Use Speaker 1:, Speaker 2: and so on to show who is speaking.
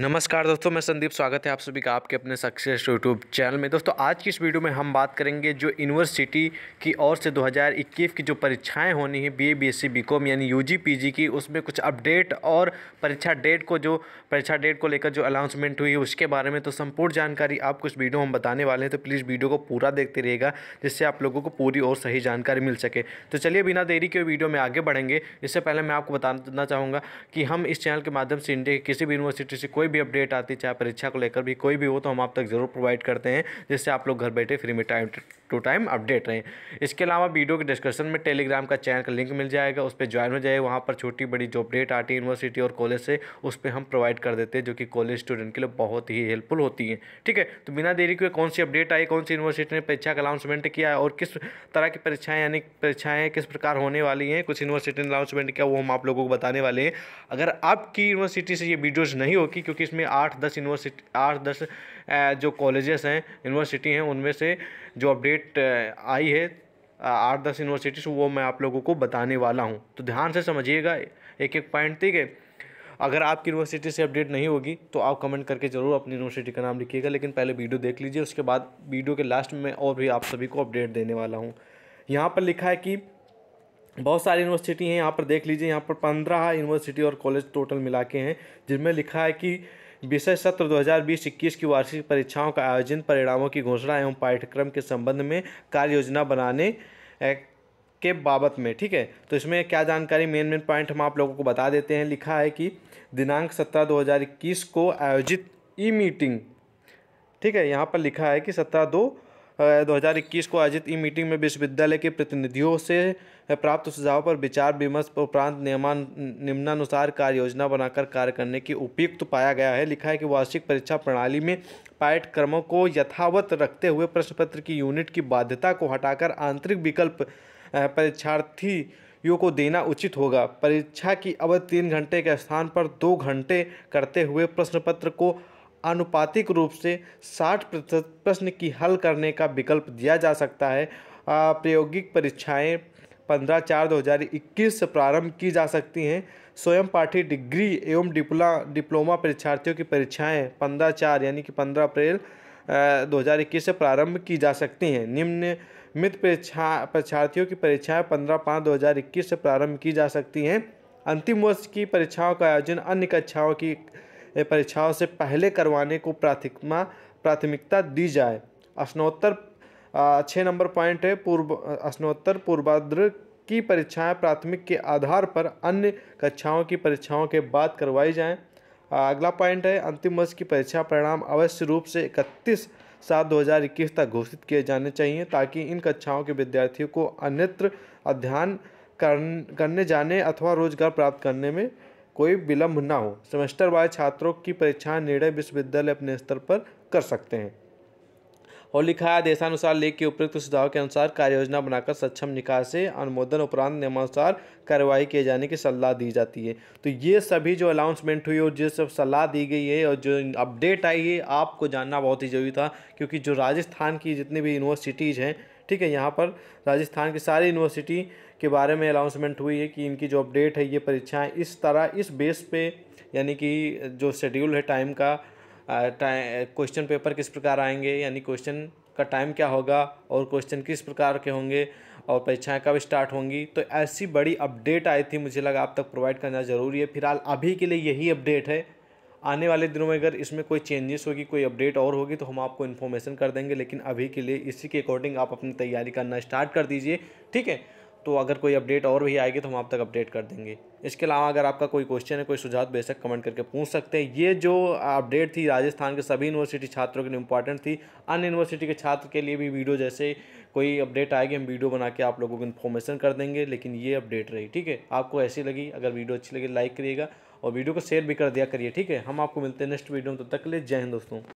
Speaker 1: नमस्कार दोस्तों मैं संदीप स्वागत है आप सभी का आपके अपने सक्सेस यूट्यूब चैनल में दोस्तों आज की इस वीडियो में हम बात करेंगे जो यूनिवर्सिटी की ओर से 2021 की जो परीक्षाएं होनी है बीए बीएससी बीकॉम यानी यूजी पीजी की उसमें कुछ अपडेट और परीक्षा डेट को जो परीक्षा डेट को लेकर जो अनाउंसमेंट हुई है उसके बारे में तो संपूर्ण जानकारी आपको इस वीडियो हम बताने वाले हैं तो प्लीज़ वीडियो को पूरा देखते रहेगा जिससे आप लोगों को पूरी और सही जानकारी मिल सके तो चलिए बिना देरी के वीडियो में आगे बढ़ेंगे इससे पहले मैं आपको बताना चाहूँगा कि हम इस चैनल के माध्यम से इंडिया की किसी भी यूनिवर्सिटी से कोई कोई भी अपडेट आती है चाहे परीक्षा को लेकर भी कोई भी हो तो हम आप तक ज़रूर प्रोवाइड करते हैं जिससे आप लोग घर बैठे फ्री में टाइम टू टाइम अपडेट रहें इसके अलावा वीडियो के डिस्क्रिप्शन में टेलीग्राम का चैनल का लिंक मिल जाएगा उस पर ज्वाइन हो जाए वहाँ पर छोटी बड़ी जो अपडेट आती है यूनिवर्सिटी और कॉलेज से उस पर हम प्रोवाइड कर देते हैं जो कि कॉलेज स्टूडेंट के लिए बहुत ही हेल्पफुल होती है ठीक है तो बिना देरी के कौन सी अपडेट आई कौन सी यूनिवर्सिटी ने परीक्षा का अनाउंसमेंट किया है और किस तरह की परीक्षाएँ यानी परीक्षाएँ किस प्रकार होने वाली हैं कुछ यूनिवर्सिटी ने अनाउंसमेंट किया वो हम आप लोगों को बताने वाले हैं अगर आपकी यूनिवर्सिटी से ये वीडियोज़ नहीं होगी क्योंकि क्योंकि इसमें आठ दस यूनिवर्सिटी आठ दस जो कॉलेजेस हैं यूनिवर्सिटी हैं उनमें से जो अपडेट आई है आठ दस यूनिवर्सिटीज वो मैं आप लोगों को बताने वाला हूँ तो ध्यान से समझिएगा एक एक पॉइंट ठीक है अगर आपकी यूनिवर्सिटी से अपडेट नहीं होगी तो आप कमेंट करके ज़रूर अपनी यूनिवर्सिटी का नाम लिखिएगा लेकिन पहले वीडियो देख लीजिए उसके बाद वीडियो के लास्ट में और भी आप सभी को अपडेट देने वाला हूँ यहाँ पर लिखा है कि बहुत सारी यूनिवर्सिटी हैं यहाँ पर देख लीजिए यहाँ पर पंद्रह यूनिवर्सिटी और कॉलेज टोटल मिला के हैं जिनमें लिखा है कि विषय सत्र 2020-21 की वार्षिक परीक्षाओं का आयोजन परिणामों की घोषणा एवं पाठ्यक्रम के संबंध में कार्य योजना बनाने के बाबत में ठीक है तो इसमें क्या जानकारी मेन मेन पॉइंट हम आप लोगों को बता देते हैं लिखा है कि दिनांक सत्रह दो को आयोजित ई मीटिंग ठीक है यहाँ पर लिखा है कि सत्रह दो 2021 को आयोजित ई मीटिंग में विश्वविद्यालय के प्रतिनिधियों से प्राप्त सुझाव पर विचार विमर्श उपरांत नियमान निम्नानुसार कार्य योजना बनाकर कार्य करने की उपयुक्त पाया गया है लिखा है कि वार्षिक परीक्षा प्रणाली में पाठ्यक्रमों को यथावत रखते हुए प्रश्न पत्र की यूनिट की बाध्यता को हटाकर आंतरिक विकल्प परीक्षार्थी को देना उचित होगा परीक्षा की अवधि तीन घंटे के स्थान पर दो घंटे करते हुए प्रश्न पत्र को आनुपातिक रूप से 60 प्रतिशत प्रश्न की हल करने का विकल्प दिया जा सकता है प्रायोगिक परीक्षाएं पंद्रह चार दो हज़ार इक्कीस से प्रारंभ की जा सकती हैं स्वयं पाठी डिग्री एवं डिप्ला डिप्लोमा परीक्षार्थियों की परीक्षाएं पंद्रह चार यानी कि पंद्रह अप्रैल दो हज़ार इक्कीस से प्रारंभ की जा सकती हैं निम्न मित परीक्षा परीक्षार्थियों की परीक्षाएं पंद्रह पाँच दो हज़ार इक्कीस से प्रारंभ की जा सकती हैं अंतिम वर्ष की परीक्षाओं का आयोजन अन्य कक्षाओं की परीक्षाओं से पहले करवाने को प्राथमिकता प्राथमिकता दी जाए स्नोत्तर छः नंबर पॉइंट है पूर्व स्नोत्तर पूर्वाद्र की परीक्षाएं प्राथमिक के आधार पर अन्य कक्षाओं की परीक्षाओं के बाद करवाई जाएं अगला पॉइंट है अंतिम वर्ष की परीक्षा परिणाम अवश्य रूप से इकतीस सात इक्कीस तक घोषित किए जाने चाहिए ताकि इन कक्षाओं के विद्यार्थियों को अन्यत्र अध्ययन करने जाने अथवा रोजगार प्राप्त करने में कोई विलम्ब ना हो सेमेस्टर वाइज छात्रों की परीक्षा निर्णय विश्वविद्यालय अपने स्तर पर कर सकते हैं और लिखा है देशानुसार लेख के उपयुक्त सुझाव के अनुसार कार्य योजना बनाकर सक्षम निकाय से अनुमोदन उपरांत नियमानुसार कार्रवाई किए जाने की सलाह दी जाती है तो ये सभी जो अनाउंसमेंट हुई और जो सब सलाह दी गई है और जो अपडेट आई है आपको जानना बहुत ही जरूरी था क्योंकि जो राजस्थान की जितनी भी यूनिवर्सिटीज़ हैं ठीक है यहाँ पर राजस्थान की सारी यूनिवर्सिटी के बारे में अनाउंसमेंट हुई है कि इनकी जो अपडेट है ये परीक्षाएँ इस तरह इस बेस पे यानी कि जो शेड्यूल है टाइम का क्वेश्चन पेपर किस प्रकार आएंगे यानी क्वेश्चन का टाइम क्या होगा और क्वेश्चन किस प्रकार के होंगे और परीक्षाएं कब स्टार्ट होंगी तो ऐसी बड़ी अपडेट आई थी मुझे लगा आप तक प्रोवाइड करना ज़रूरी है फिलहाल अभी के लिए यही अपडेट है आने वाले दिनों में अगर इसमें कोई चेंजेस होगी कोई अपडेट और होगी तो हम आपको इन्फॉर्मेशन कर देंगे लेकिन अभी के लिए इसी के अकॉर्डिंग आप अपनी तैयारी करना स्टार्ट कर दीजिए ठीक है तो अगर कोई अपडेट और भी आएगी तो हम आप तक अपडेट कर देंगे इसके अलावा अगर आपका कोई क्वेश्चन है कोई सुझाव बेशक कमेंट करके पूछ सकते हैं ये जो अपडेट थी राजस्थान के सभी यूनिवर्सिटी छात्रों के लिए इंपॉर्टेंट थी अन्य यूनिवर्सिटी के छात्र के लिए भी वीडियो जैसे कोई अपडेट आएगी हम वीडियो बना के आप लोगों को इन्फॉर्मेशन कर देंगे लेकिन ये अपडेट रही ठीक है आपको ऐसी लगी अगर वीडियो अच्छी लगी लाइक करिएगा और वीडियो को शेयर भी कर दिया करिए ठीक है हम आपको मिलते हैं नेक्स्ट वीडियो में तब तक के लिए जय हिंद दोस्तों